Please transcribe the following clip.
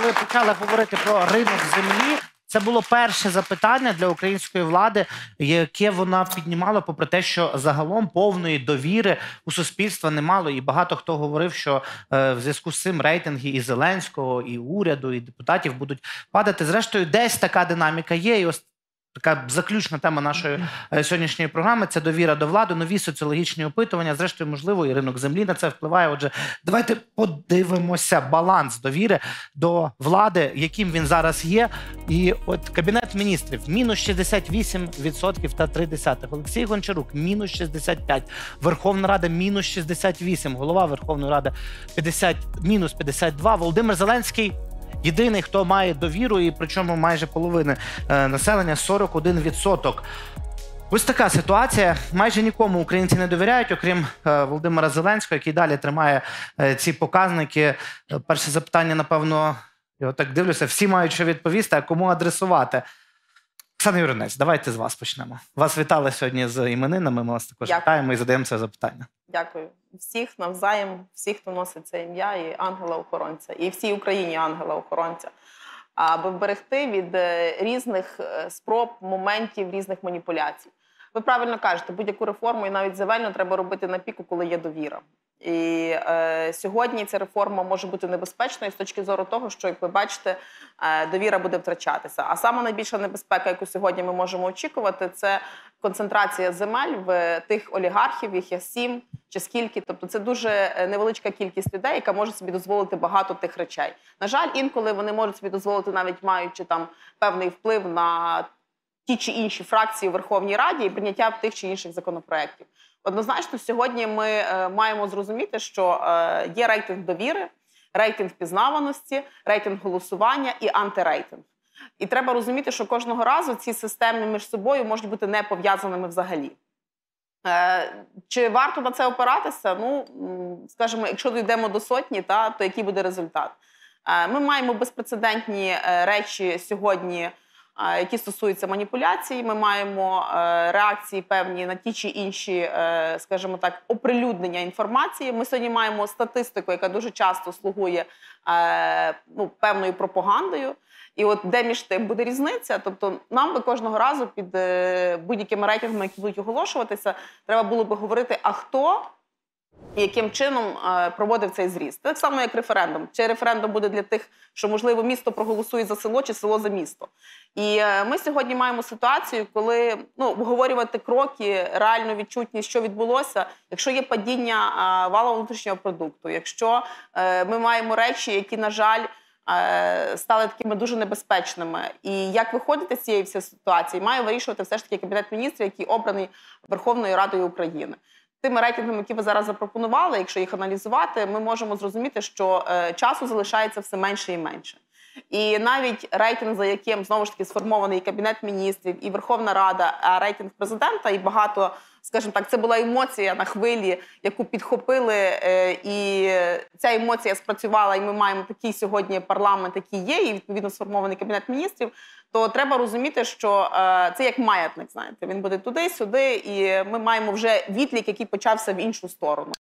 коли почали говорити про ринок землі, це було перше запитання для української влади, яке вона піднімала, попри те, що загалом повної довіри у суспільства немало. і багато хто говорив, що е, в зв'язку з цим рейтинги і зеленського, і уряду, і депутатів будуть падати. Зрештою, десь така динаміка є. І ось Така заключна тема нашої е, сьогоднішньої програми це довіра до влади, нові соціологічні опитування. Зрештою, можливо, і ринок землі на це впливає. Отже, давайте подивимося баланс довіри до влади, яким він зараз є. І от кабінет міністрів мінус 68% та 0,3. Олексій Гончарук, мінус 65%. Верховна Рада, мінус 68%. Голова Верховної Ради 50, мінус 52%. Володимир Зеленський. Єдиний, хто має довіру, і причому майже половини е, населення 41%. Ось така ситуація. Майже нікому українці не довіряють, окрім е, Володимира Зеленського, який далі тримає е, ці показники. Перше запитання, напевно, я так дивлюся: всі мають що відповісти, а кому адресувати. Оксана Юринець, давайте з вас почнемо. Вас вітали сьогодні з іменинами. Ми вас також Дякую. вітаємо і задаємо це запитання. Дякую всіх навзаєм, всіх, хто носить це ім'я, і ангела-охоронця, і всій Україні ангела-охоронця. Аби вберегти від е, різних е, спроб, моментів, різних маніпуляцій. Ви правильно кажете, будь-яку реформу і навіть земельну треба робити на піку, коли є довіра. І е, сьогодні ця реформа може бути небезпечною з точки зору того, що як ви бачите, е, довіра буде втрачатися. А саме найбільша небезпека, яку сьогодні ми можемо очікувати, це концентрація земель в тих олігархів, їх є сім чи скільки. Тобто, це дуже е, невеличка кількість людей, яка може собі дозволити багато тих речей. На жаль, інколи вони можуть собі дозволити, навіть маючи там певний вплив на ті чи інші фракції у Верховній Раді і прийняття тих чи інших законопроєктів. Однозначно, сьогодні ми е, маємо зрозуміти, що е, є рейтинг довіри, рейтинг впізнаваності, рейтинг голосування і антирейтинг. І треба розуміти, що кожного разу ці системи між собою можуть бути не пов'язаними взагалі. Е, чи варто на це опиратися? Ну скажімо, якщо дійдемо до сотні, та то який буде результат? Ми маємо безпрецедентні речі сьогодні які стосуються маніпуляцій. Ми маємо е, реакції певні на ті чи інші, е, скажімо так, оприлюднення інформації. Ми сьогодні маємо статистику, яка дуже часто слугує е, ну, певною пропагандою. І от де між тим буде різниця? Тобто, нам би кожного разу під будь-якими рейтингами, які будуть оголошуватися, треба було би говорити, а хто яким чином е, проводив цей зріст. Так само, як референдум. Чи референдум буде для тих, що можливо місто проголосує за село, чи село за місто? І е, ми сьогодні маємо ситуацію, коли ну обговорювати кроки, реально відчутні, що відбулося, якщо є падіння е, валового внутрішнього продукту, якщо ми маємо речі, які на жаль. Стали такими дуже небезпечними, і як виходити з цієї всієї ситуації, має вирішувати все ж таки кабінет міністрів, який обраний Верховною Радою України тими рейтингами, які ви зараз запропонували, якщо їх аналізувати, ми можемо зрозуміти, що е, часу залишається все менше і менше. І навіть рейтинг, за яким знову ж таки сформований і кабінет міністрів, і Верховна Рада, а рейтинг президента, і багато, скажімо так, це була емоція на хвилі, яку підхопили. Е, і ця емоція спрацювала, і ми маємо такий сьогодні парламент, який є, і відповідно сформований кабінет міністрів. То треба розуміти, що е, це як маятник. Знаєте, він буде туди-сюди, і ми маємо вже відлік, який почався в іншу сторону.